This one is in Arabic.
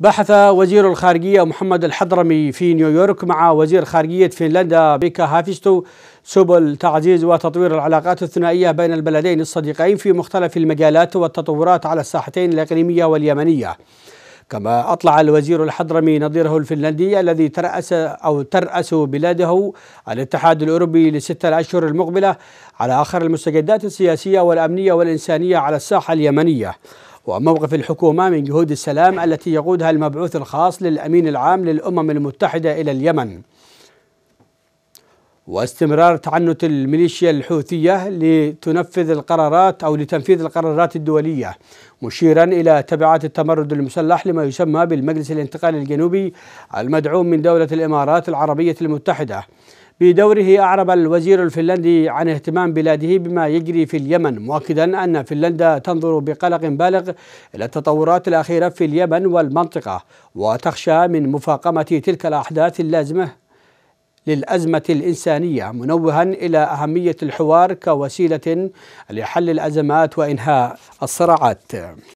بحث وزير الخارجية محمد الحضرمي في نيويورك مع وزير خارجية فنلندا بيكا هافيستو سبل تعزيز وتطوير العلاقات الثنائية بين البلدين الصديقين في مختلف المجالات والتطورات على الساحتين الإقليمية واليمنية كما أطلع الوزير الحضرمي نظيره الفنلندي الذي ترأس أو ترأس بلاده الاتحاد الأوروبي لستة أشهر المقبلة على آخر المستجدات السياسية والأمنية والإنسانية على الساحة اليمنية وموقف الحكومة من جهود السلام التي يقودها المبعوث الخاص للأمين العام للأمم المتحدة إلى اليمن واستمرار تعنت الميليشيا الحوثية لتنفذ القرارات أو لتنفيذ القرارات الدولية مشيرا إلى تبعات التمرد المسلح لما يسمى بالمجلس الانتقالي الجنوبي المدعوم من دولة الإمارات العربية المتحدة بدوره أعرب الوزير الفنلندي عن اهتمام بلاده بما يجري في اليمن مؤكدا أن فنلندا تنظر بقلق بالغ إلى التطورات الأخيرة في اليمن والمنطقة وتخشى من مفاقمة تلك الأحداث اللازمة للأزمة الإنسانية منوها إلى أهمية الحوار كوسيلة لحل الأزمات وإنهاء الصراعات